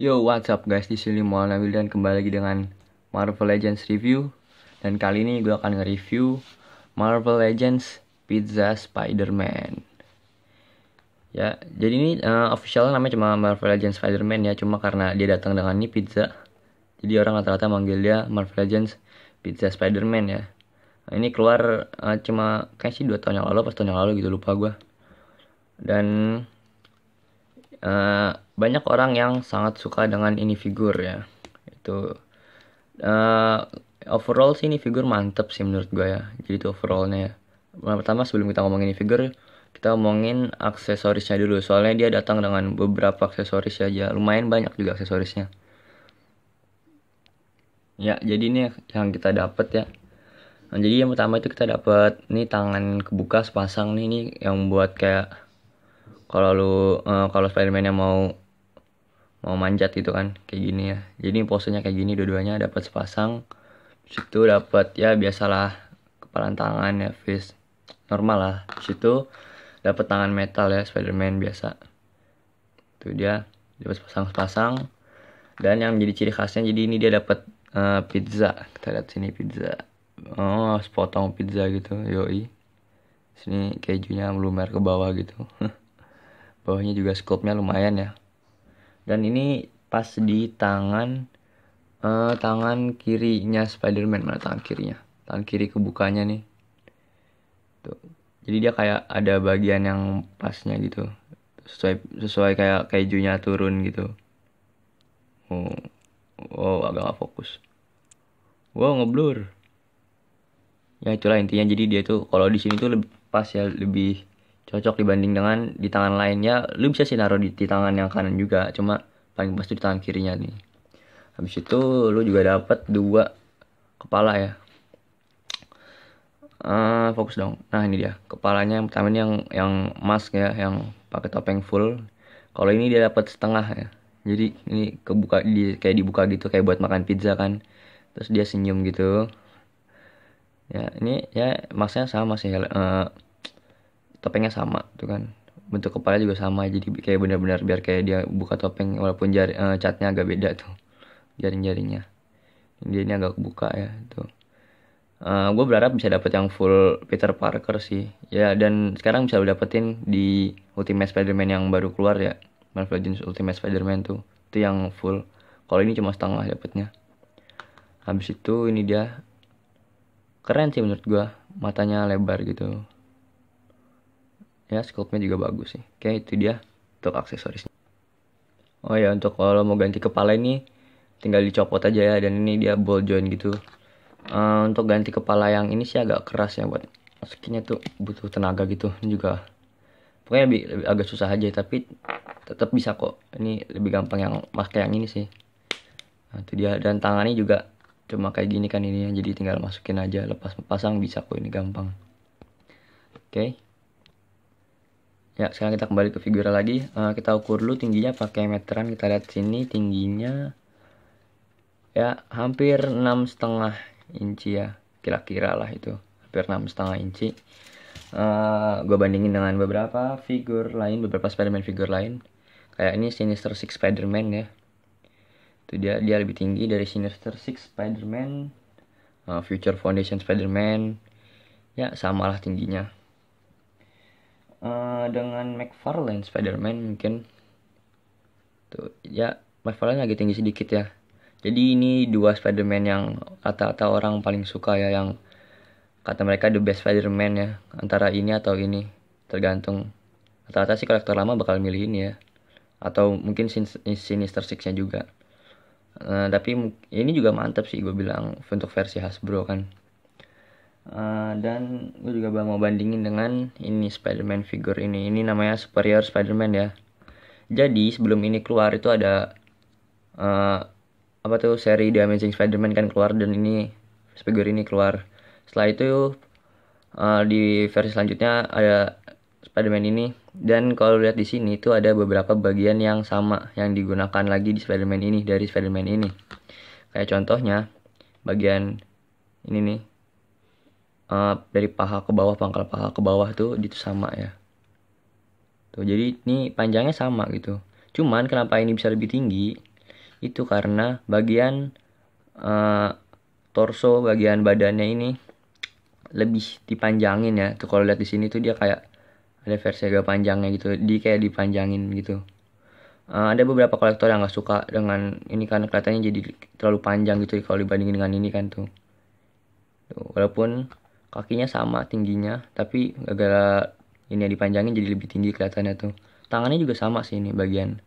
Yo, what's up guys? Di sini Maulana dan kembali lagi dengan Marvel Legends review dan kali ini gue akan nge-review Marvel Legends Pizza Spider-Man. Ya, jadi ini uh, officialnya namanya cuma Marvel Legends Spider-Man ya, cuma karena dia datang dengan ini pizza. Jadi orang rata-rata manggil dia Marvel Legends Pizza Spider-Man ya. Nah, ini keluar uh, cuma kayak sih dua tahun yang lalu, pas tahun yang lalu gitu lupa gue. Dan uh, banyak orang yang sangat suka dengan ini figur ya itu uh, overall sih ini figur mantep sih menurut gue ya jadi itu overallnya ya. pertama sebelum kita ngomongin ini figur kita ngomongin aksesorisnya dulu soalnya dia datang dengan beberapa aksesoris aja lumayan banyak juga aksesorisnya ya jadi ini yang kita dapat ya nah, jadi yang pertama itu kita dapat ini tangan kebuka sepasang nih ini yang buat kayak kalau lu uh, kalau Spiderman yang mau mau manjat gitu kan kayak gini ya jadi posenya kayak gini dua-duanya dapat sepasang situ dapat ya biasalah kepalan tangan ya face normal lah situ dapat tangan metal ya Spiderman biasa itu dia dapat sepasang-sepasang dan yang jadi ciri khasnya jadi ini dia dapat uh, pizza kita lihat sini pizza oh sepotong pizza gitu yoi sini kejunya melumer ke bawah gitu bawahnya juga scope-nya lumayan ya dan ini pas di tangan uh, tangan kirinya Spiderman mana tangan kirinya tangan kiri kebukanya nih tuh jadi dia kayak ada bagian yang pasnya gitu sesuai sesuai kayak kejunya turun gitu oh wow oh, agak gak fokus wow ngeblur ya itulah intinya jadi dia tuh kalau di sini tuh lebih pas ya lebih cocok dibanding dengan di tangan lainnya lu bisa sih naruh di, di tangan yang kanan juga cuma paling pas di tangan kirinya nih habis itu lu juga dapat dua kepala ya uh, fokus dong nah ini dia kepalanya yang pertama ini yang yang mask ya yang pakai topeng full kalau ini dia dapat setengah ya jadi ini kebuka di kayak dibuka gitu kayak buat makan pizza kan terus dia senyum gitu ya ini ya maksudnya sama sih uh, topengnya sama tuh kan bentuk kepala juga sama jadi kayak benar-benar biar kayak dia buka topeng walaupun jari uh, catnya agak beda tuh jaring-jaringnya dia ini agak kebuka ya tuh uh, eh, gue berharap bisa dapet yang full Peter Parker sih ya dan sekarang bisa lo dapetin di Ultimate Spider-Man yang baru keluar ya Marvel Legends Ultimate Spider-Man tuh itu yang full kalau ini cuma setengah dapetnya habis itu ini dia keren sih menurut gue matanya lebar gitu ya sculptnya juga bagus sih oke itu dia untuk aksesorisnya oh ya untuk kalau mau ganti kepala ini tinggal dicopot aja ya dan ini dia ball joint gitu uh, untuk ganti kepala yang ini sih agak keras ya buat masukinnya tuh butuh tenaga gitu ini juga pokoknya lebih, lebih agak susah aja tapi tetap bisa kok ini lebih gampang yang pakai yang ini sih nah, itu dia dan tangannya juga cuma kayak gini kan ini jadi tinggal masukin aja lepas pasang bisa kok ini gampang oke okay ya sekarang kita kembali ke figura lagi uh, kita ukur dulu tingginya pakai meteran kita lihat sini tingginya ya hampir enam setengah inci ya kira-kira lah itu hampir enam setengah inci uh, eh, gue bandingin dengan beberapa figur lain beberapa Spiderman figur lain kayak ini Sinister Six Spiderman ya itu dia dia lebih tinggi dari Sinister Six Spiderman uh, Future Foundation Spiderman ya samalah tingginya Eh, dengan McFarlane Spider-Man mungkin tuh ya McFarlane lagi tinggi sedikit ya jadi ini dua Spider-Man yang kata-kata orang paling suka ya yang kata mereka the best Spider-Man ya antara ini atau ini tergantung kata-kata sih kolektor lama bakal milih ini ya atau mungkin Sinister Six-nya juga uh, tapi ini juga mantap sih gue bilang untuk versi Hasbro kan Uh, dan gue juga mau bandingin dengan ini Spider-Man figure ini. Ini namanya Superior Spider-Man ya. Jadi sebelum ini keluar itu ada uh, apa tuh seri The Amazing Spider-Man kan keluar dan ini figure ini keluar. Setelah itu uh, di versi selanjutnya ada Spider-Man ini dan kalau lihat di sini itu ada beberapa bagian yang sama yang digunakan lagi di Spider-Man ini dari Spider-Man ini. Kayak contohnya bagian ini nih uh, dari paha ke bawah pangkal paha ke bawah tuh itu sama ya tuh jadi ini panjangnya sama gitu cuman kenapa ini bisa lebih tinggi itu karena bagian uh, torso bagian badannya ini lebih dipanjangin ya tuh kalau lihat di sini tuh dia kayak ada versi agak panjangnya gitu di kayak dipanjangin gitu uh, ada beberapa kolektor yang nggak suka dengan ini karena kelihatannya jadi terlalu panjang gitu kalau dibandingin dengan ini kan tuh, tuh walaupun kakinya sama tingginya tapi agak gara ini yang dipanjangin jadi lebih tinggi kelihatannya tuh tangannya juga sama sih ini bagian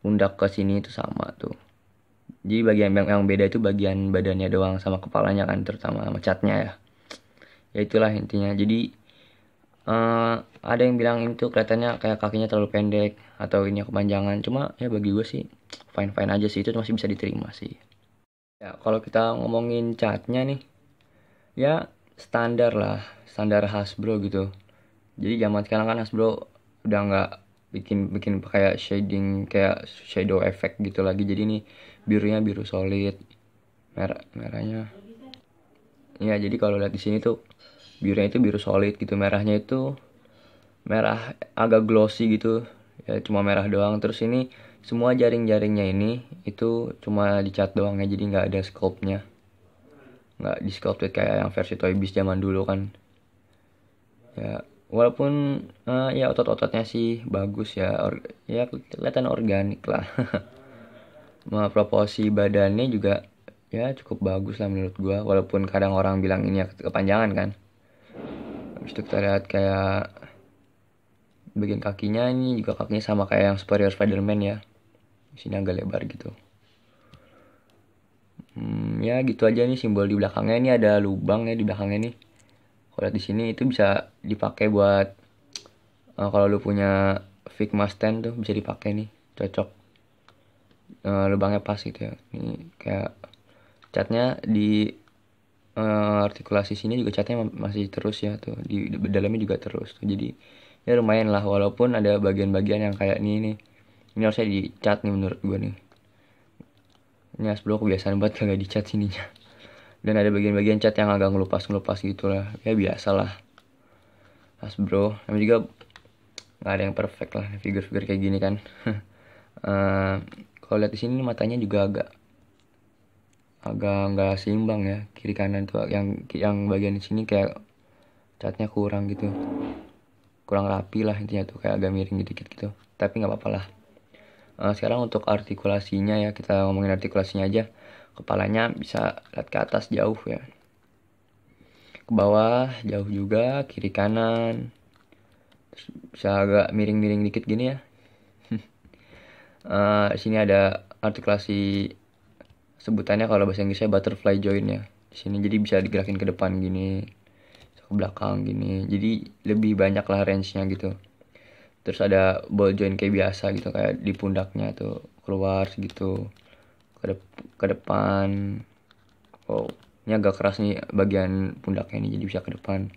pundak ke sini itu sama tuh jadi bagian yang, yang beda itu bagian badannya doang sama kepalanya kan terutama macatnya ya ya itulah intinya jadi uh, ada yang bilang itu kelihatannya kayak kakinya terlalu pendek atau ini kepanjangan cuma ya bagi gue sih fine fine aja sih itu masih bisa diterima sih ya kalau kita ngomongin catnya nih ya standar lah standar Hasbro gitu jadi zaman sekarang kan Hasbro udah nggak bikin bikin kayak shading kayak shadow effect gitu lagi jadi ini birunya biru solid merah merahnya ya jadi kalau lihat di sini tuh birunya itu biru solid gitu merahnya itu merah agak glossy gitu ya cuma merah doang terus ini semua jaring-jaringnya ini itu cuma dicat doang ya jadi nggak ada scope-nya nggak di sculpted kayak yang versi Toy Biz zaman dulu kan ya walaupun uh, ya otot-ototnya sih bagus ya or, ya kelihatan organik lah nah, proporsi badannya juga ya cukup bagus lah menurut gua walaupun kadang orang bilang ini ya kepanjangan kan habis itu kita lihat kayak bagian kakinya ini juga kakinya sama kayak yang superior Spiderman ya sini agak lebar gitu hmm, ya gitu aja nih simbol di belakangnya ini ada lubangnya di belakangnya nih kalau di sini itu bisa dipakai buat uh, kalau lu punya Figma stand tuh bisa dipakai nih cocok uh, lubangnya pas gitu ya ini kayak catnya di uh, artikulasi sini juga catnya masih terus ya tuh di, di dalamnya juga terus tuh jadi ya lumayan lah walaupun ada bagian-bagian yang kayak ini nih ini harusnya dicat nih menurut gue nih ini asbro kebiasaan banget kagak di dicat sininya dan ada bagian-bagian chat yang agak ngelupas-ngelupas gitu lah ya biasalah bro. tapi juga nggak ada yang perfect lah figure-figure kayak gini kan uh, kalau lihat di sini matanya juga agak agak nggak seimbang ya kiri kanan tuh yang yang bagian sini kayak catnya kurang gitu kurang rapi lah intinya tuh kayak agak miring dikit gitu tapi nggak apa-apa lah Eh, sekarang untuk artikulasinya ya kita ngomongin artikulasinya aja kepalanya bisa lihat ke atas jauh ya ke bawah jauh juga kiri kanan Terus bisa agak miring-miring dikit gini ya uh, sini ada artikulasi sebutannya kalau bahasa Inggrisnya butterfly joint ya sini jadi bisa digerakin ke depan gini ke belakang gini jadi lebih banyak lah range nya gitu terus ada ball joint kayak biasa gitu kayak di pundaknya tuh keluar gitu ke, de ke depan oh ini agak keras nih bagian pundaknya ini jadi bisa ke depan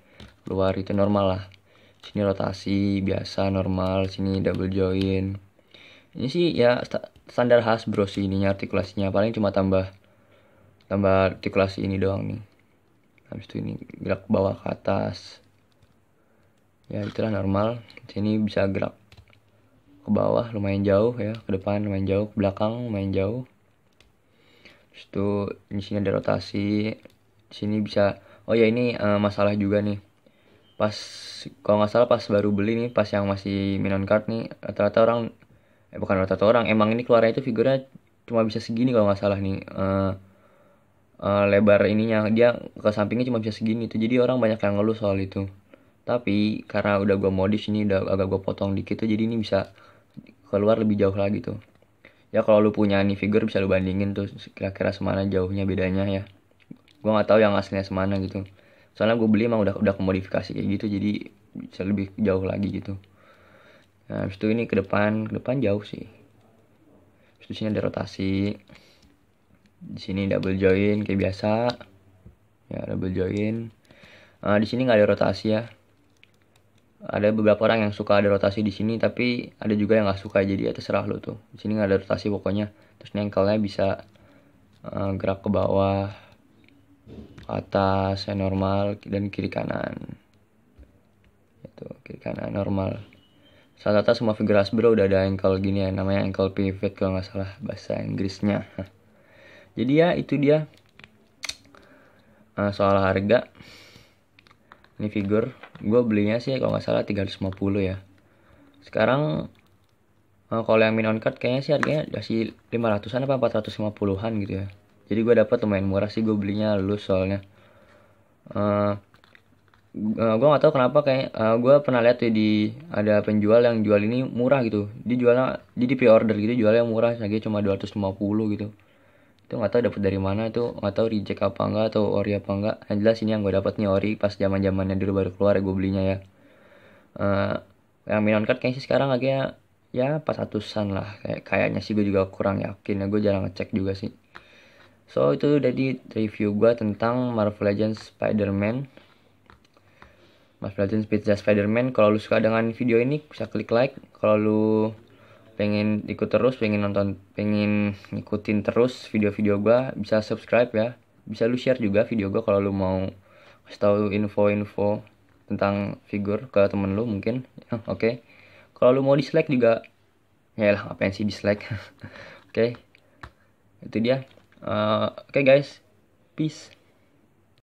keluar itu normal lah sini rotasi biasa normal sini double join ini sih ya st standar khas bro sih ininya artikulasinya paling cuma tambah tambah artikulasi ini doang nih habis itu ini gerak bawah ke atas ya itulah normal sini bisa gerak ke bawah lumayan jauh ya ke depan lumayan jauh ke belakang lumayan jauh Terus itu di sini ada rotasi di sini bisa oh ya ini uh, masalah juga nih pas kalau nggak salah pas baru beli nih pas yang masih minon card nih rata-rata orang eh bukan rata-rata orang emang ini keluarnya itu figurnya cuma bisa segini kalau nggak salah nih uh, uh, lebar ininya dia ke sampingnya cuma bisa segini tuh jadi orang banyak yang ngeluh soal itu tapi karena udah gue modis ini udah agak gue potong dikit tuh jadi ini bisa keluar lebih jauh lagi tuh ya kalau lu punya nih figure bisa lu bandingin tuh kira-kira semana jauhnya bedanya ya gue nggak tahu yang aslinya semana gitu soalnya gue beli emang udah udah kemodifikasi kayak gitu jadi bisa lebih jauh lagi gitu nah habis itu ini ke depan ke depan jauh sih habis itu sini ada rotasi di sini double join kayak biasa ya double join nah, di sini nggak ada rotasi ya ada beberapa orang yang suka ada rotasi di sini tapi ada juga yang nggak suka jadi ya terserah lo tuh di sini nggak ada rotasi pokoknya terus nengkelnya bisa uh, gerak ke bawah atas ya normal dan kiri kanan itu kiri kanan normal saat atas semua figure bro udah ada ankle gini ya namanya ankle pivot kalau nggak salah bahasa Inggrisnya jadi ya itu dia eh, soal harga ini figur gue belinya sih kalau nggak salah 350 ya sekarang eh, kalau yang min on card kayaknya sih harganya masih 500an apa 450an gitu ya jadi gue dapat lumayan murah sih gue belinya lulus soalnya uh, eh, uh, eh, gue gak tau kenapa kayak uh, gue pernah lihat tuh di ada penjual yang jual ini murah gitu dia jualnya di pre order gitu jualnya murah saja cuma 250 gitu itu nggak tahu dapat dari mana tuh nggak tahu reject apa enggak atau ori apa enggak yang jelas ini yang gue dapat nih ori pas zaman zamannya dulu baru keluar gue belinya ya uh, yang minion card kayaknya sih sekarang akhirnya ya pas ratusan lah kayak kayaknya sih gue juga kurang yakin ya gue jarang ngecek juga sih so itu jadi review gue tentang Marvel Legends Spider-Man Marvel Legends Pizza Spider-Man kalau lu suka dengan video ini bisa klik like kalau lu pengen ikut terus pengen nonton pengen ngikutin terus video-video gue bisa subscribe ya bisa lu share juga video gue kalau lu mau kasih tahu info-info tentang figur ke temen lu mungkin ya, oke okay. kalau lu mau dislike juga ya lah apa sih dislike oke okay. itu dia uh, oke okay guys peace